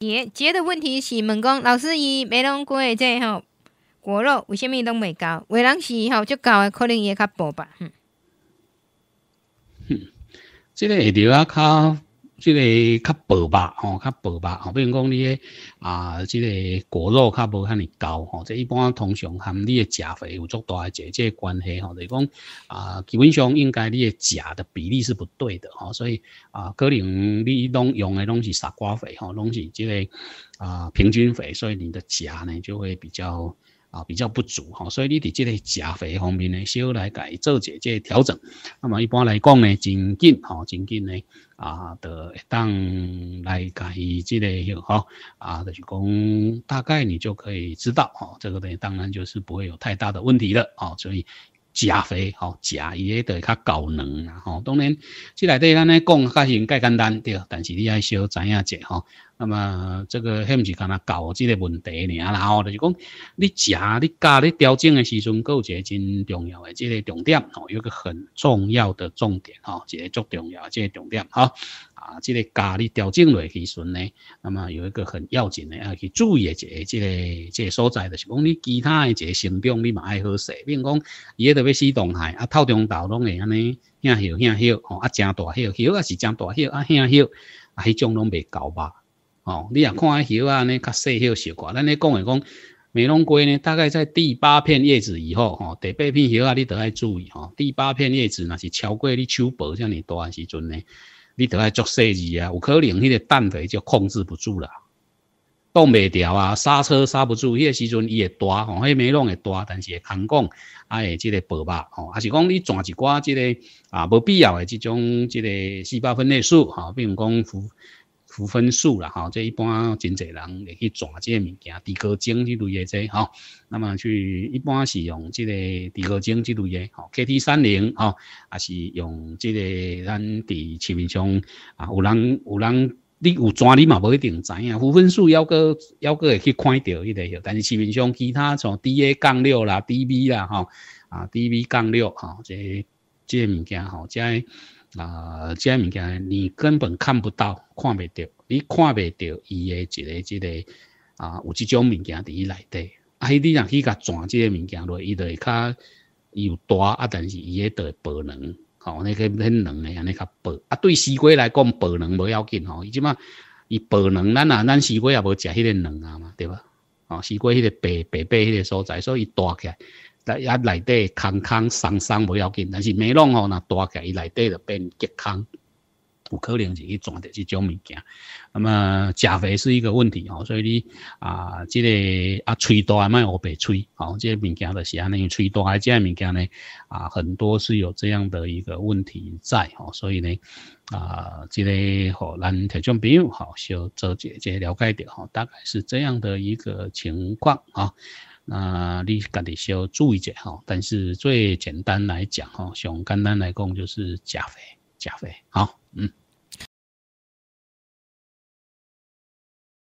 结结的问题是问讲，老师伊美容果的这吼果肉为虾米都未高，为人是吼就高，可能也较薄吧。哼，这个也比较卡。即个较薄吧，吼，较薄吧，吼，比如讲你诶，啊，即个果肉较无遐尼高，吼，即一般通常含你诶钾肥有足大诶即个关系，吼，就讲啊，基本上应该你诶钾的比例是不对的，吼，所以啊，可能你拢用诶拢是傻瓜肥，吼，拢是即个啊平均肥，所以你的钾呢就会比较。啊，比较不足哈，所以你得即个钾肥方面呢，要来改做解决调整。那么一般来讲呢，真紧哈，真紧呢啊，得当来改这个有哈啊，是讲大概你就可以知道哈，这个呢当然就是不会有太大的问题了啊，所以。加肥吼，食伊迄个会较高能啦吼。当然，即内底咱咧讲，还是介简单对。但是你爱小知影者吼。那么这个，迄毋是干呐教即个问题呢？然后就是讲，你食、你加、你调整的时阵，有一个真重要的，这个重点哦，有一个很重要的重点哦，这个足重要，这个重点哈。啊，这个家你调整落去时阵呢，那么有一个很要紧的啊，去注意的一个、即个、即个所在，就是讲你其他的一个成长，你嘛爱好势，比如讲，伊咧特要死动态啊，透中道拢会安尼，遐叶、遐叶，吼，啊，正大叶、叶啊是正大叶啊，遐叶啊，迄种拢未够吧？哦，你若看啊叶啊呢，较细叶小寡，咱咧讲的讲，美容龟呢，大概在第八片叶子以后，吼，第八片叶啊，你都要注意，吼，第八片叶子那是超过你手薄这样大时阵呢。你倒爱做细节啊，有可能迄个氮肥就控制不住了，冻袂掉啊，刹车刹不住，迄时阵伊会大吼，迄没弄会大，但是会扛杠，啊，会即个薄肉吼，还是讲你转一寡即个啊无必要的这种即个细胞分裂素吼，比如讲。浮分数啦，吼，这一般真侪人会去抓这物件，低高精之类的这，吼，那么去一般是用即个低高精之类嘅，吼，K T 三零，吼，还是用即个咱伫市面上啊，有人有人你有抓你嘛，无一定知影，浮分数要个要个会去看到迄个，但是市面上其他像 D A 杠六啦，D V 啦，吼，啊，D V 杠六，吼，这这物件，吼，即个。啊，这物件你根本看不到，看不着，你看不着伊诶一个一个啊，有这种物件伫伊内底。啊，你若去甲转这个物件落，伊就会较有大啊，但是伊会得白卵，吼，那个嫩卵诶，安尼较白。啊，对西瓜来讲，白卵无要紧吼，伊即嘛，伊白卵，咱啊，咱西瓜也无食迄个卵啊嘛，对吧？哦，西瓜迄个白白白迄个所在，所以伊大来，但呀，内底空空松松，不要紧。但是美容吼，若大起伊内底就变结空，有可能就去撞到这种物件。那么，钾肥是一个问题吼，所以你啊，这个啊，吹大卖我白吹哦，这些物件就是安尼，吹大这些物件呢啊，很多是有这样的一个问题在哦，所以呢啊，这个吼咱听众朋友吼，稍微姐解了解一吼、哦，大概是这样的一个情况啊。那你家己需要注意一下哈，但是最简单来讲哈，上简单来讲就是钾肥，钾肥，好，嗯。